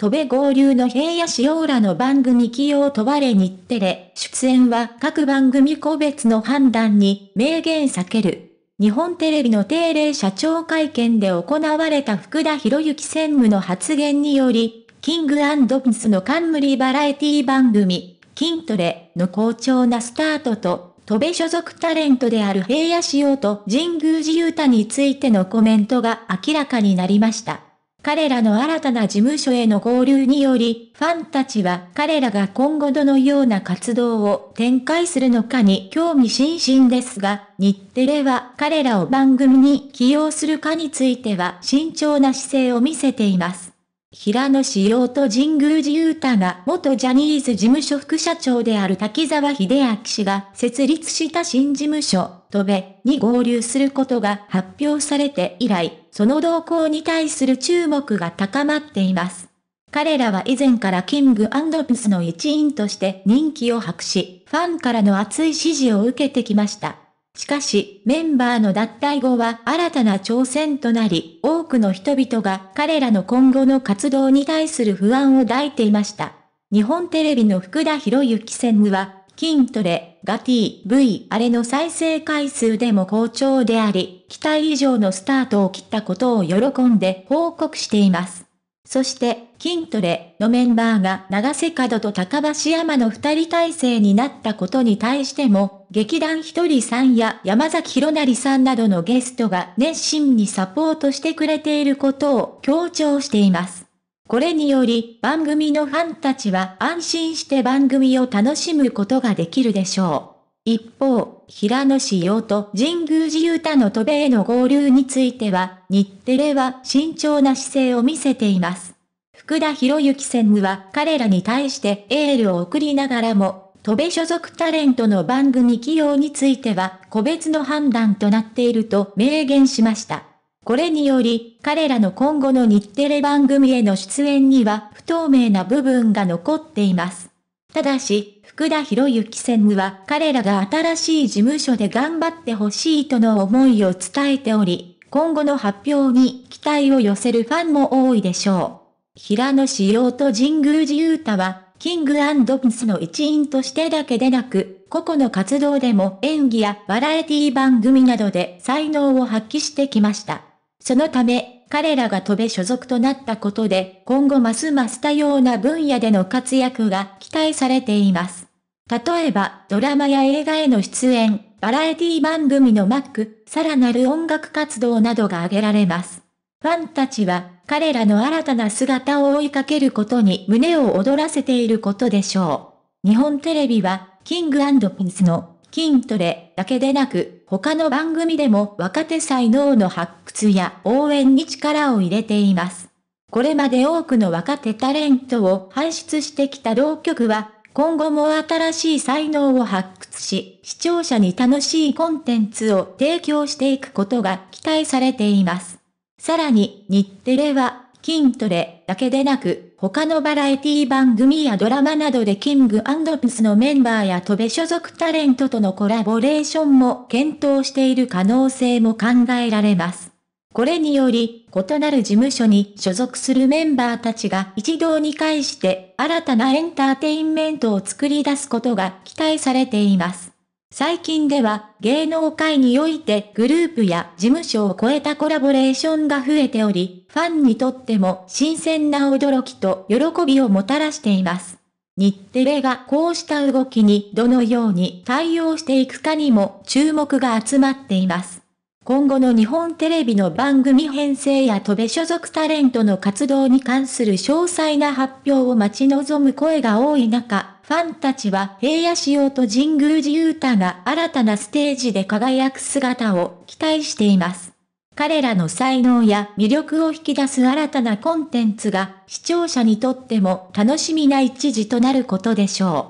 戸部合流の平野紫耀らの番組起用問われ日テレ、出演は各番組個別の判断に明言避ける。日本テレビの定例社長会見で行われた福田博之専務の発言により、キングピスの冠バラエティ番組、筋トレの好調なスタートと、戸部所属タレントである平野紫耀と神宮寺勇太についてのコメントが明らかになりました。彼らの新たな事務所への合流により、ファンたちは彼らが今後どのような活動を展開するのかに興味津々ですが、日テレは彼らを番組に起用するかについては慎重な姿勢を見せています。平野紫耀と神宮寺勇太が元ジャニーズ事務所副社長である滝沢秀明氏が設立した新事務所、戸部に合流することが発表されて以来、その動向に対する注目が高まっています。彼らは以前からキングプスの一員として人気を博し、ファンからの熱い支持を受けてきました。しかし、メンバーの脱退後は新たな挑戦となり、多くの人々が彼らの今後の活動に対する不安を抱いていました。日本テレビの福田博之専務は、筋トレ、ガ TV、あれの再生回数でも好調であり、期待以上のスタートを切ったことを喜んで報告しています。そして、筋トレのメンバーが長瀬角と高橋山の二人体制になったことに対しても、劇団ひとりさんや山崎弘成さんなどのゲストが熱心にサポートしてくれていることを強調しています。これにより番組のファンたちは安心して番組を楽しむことができるでしょう。一方、平野紫耀と神宮寺勇太の渡米への合流については、日テレは慎重な姿勢を見せています。福田博之専務は彼らに対してエールを送りながらも、戸部所属タレントの番組起用については個別の判断となっていると明言しました。これにより、彼らの今後の日テレ番組への出演には不透明な部分が残っています。ただし、福田博之専務は彼らが新しい事務所で頑張ってほしいとの思いを伝えており、今後の発表に期待を寄せるファンも多いでしょう。平野紫耀と神宮寺勇太は、キングプリンスの一員としてだけでなく、個々の活動でも演技やバラエティ番組などで才能を発揮してきました。そのため、彼らが飛べ所属となったことで、今後ますます多様な分野での活躍が期待されています。例えば、ドラマや映画への出演、バラエティ番組のマック、さらなる音楽活動などが挙げられます。ファンたちは彼らの新たな姿を追いかけることに胸を躍らせていることでしょう。日本テレビは、キングピンスの筋トレだけでなく、他の番組でも若手才能の発掘や応援に力を入れています。これまで多くの若手タレントを輩出してきた同局は、今後も新しい才能を発掘し、視聴者に楽しいコンテンツを提供していくことが期待されています。さらに、日テレは、筋トレだけでなく、他のバラエティ番組やドラマなどでキングプスのメンバーや戸部所属タレントとのコラボレーションも検討している可能性も考えられます。これにより、異なる事務所に所属するメンバーたちが一堂に会して新たなエンターテインメントを作り出すことが期待されています。最近では芸能界においてグループや事務所を超えたコラボレーションが増えており、ファンにとっても新鮮な驚きと喜びをもたらしています。日テレがこうした動きにどのように対応していくかにも注目が集まっています。今後の日本テレビの番組編成や戸部所属タレントの活動に関する詳細な発表を待ち望む声が多い中、ファンたちは平野仕様と神宮寺勇太が新たなステージで輝く姿を期待しています。彼らの才能や魅力を引き出す新たなコンテンツが視聴者にとっても楽しみな一時となることでしょう。